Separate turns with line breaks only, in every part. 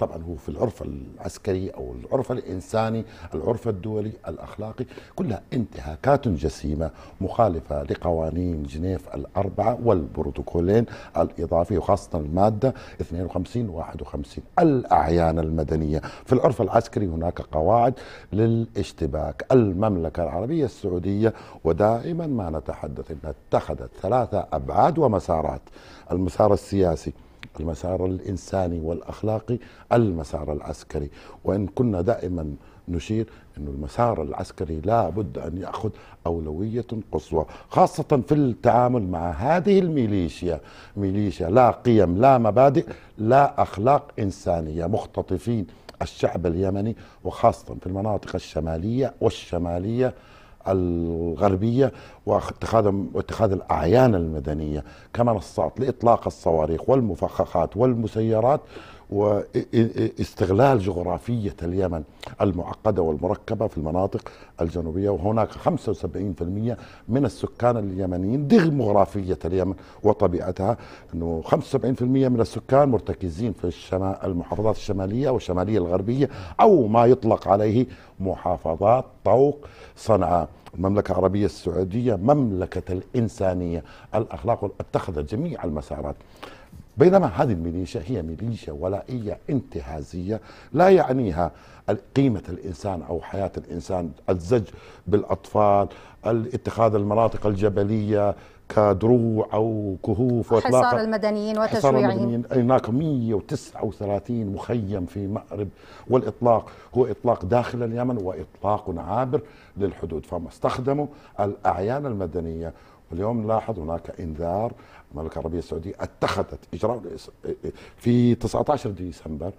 طبعا هو في العرف العسكري او العرف الانساني، العرف الدولي، الاخلاقي، كلها انتهاكات جسيمه مخالفه لقوانين جنيف الاربعه والبروتوكولين الاضافي وخاصه الماده 52 و 51 الاعيان المدنيه، في العرف العسكري هناك قواعد للاشتباك، المملكه العربيه السعوديه ودائما ما نتحدث انها اتخذت ثلاثه ابعاد ومسارات، المسار السياسي المسار الإنساني والأخلاقي المسار العسكري وإن كنا دائما نشير أن المسار العسكري لا بد أن يأخذ أولوية قصوى خاصة في التعامل مع هذه الميليشيا ميليشيا لا قيم لا مبادئ لا أخلاق إنسانية مختطفين الشعب اليمني وخاصة في المناطق الشمالية والشمالية الغربية واتخاذ الأعيان المدنية كمنصات لإطلاق الصواريخ والمفخخات والمسيرات واستغلال جغرافية اليمن المعقدة والمركبة في المناطق الجنوبية وهناك 75% من السكان اليمنيين ديموغرافية اليمن وطبيعتها أنه 75% من السكان مرتكزين في الشمال المحافظات الشمالية والشمالية الغربية أو ما يطلق عليه محافظات طوق صنعاء المملكة العربية السعودية مملكة الإنسانية الأخلاق اتخذت جميع المسارات بينما هذه الميليشيا هي ميليشيا ولائية انتهازية لا يعنيها قيمة الإنسان أو حياة الإنسان الزج بالأطفال اتخاذ المناطق الجبلية كدروع أو كهوف وإطلاق حصار المدنيين وتشويعهم هناك 139 مخيم في مأرب والإطلاق هو إطلاق داخل اليمن وإطلاق عابر للحدود فما استخدموا الأعيان المدنية اليوم نلاحظ هناك انذار المملكه العربيه السعوديه اتخذت اجراء في 19 ديسمبر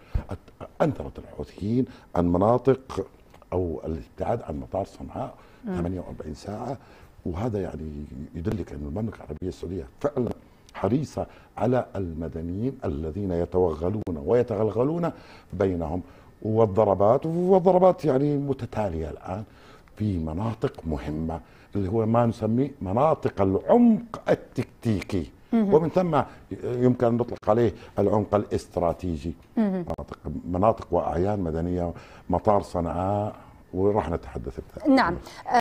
انذرت الحوثيين عن مناطق او الابتعاد عن مطار صنعاء 48 ساعه وهذا يعني يدلك ان المملكه العربيه السعوديه فعلا حريصه على المدنيين الذين يتوغلون ويتغلغلون بينهم والضربات والضربات يعني متتاليه الان في مناطق مهمه اللي هو ما نسميه مناطق العمق التكتيكي ومن ثم يمكن ان نطلق عليه العمق الاستراتيجي مناطق, مناطق واعيان مدنيه مطار صنعاء وراح نتحدث نعم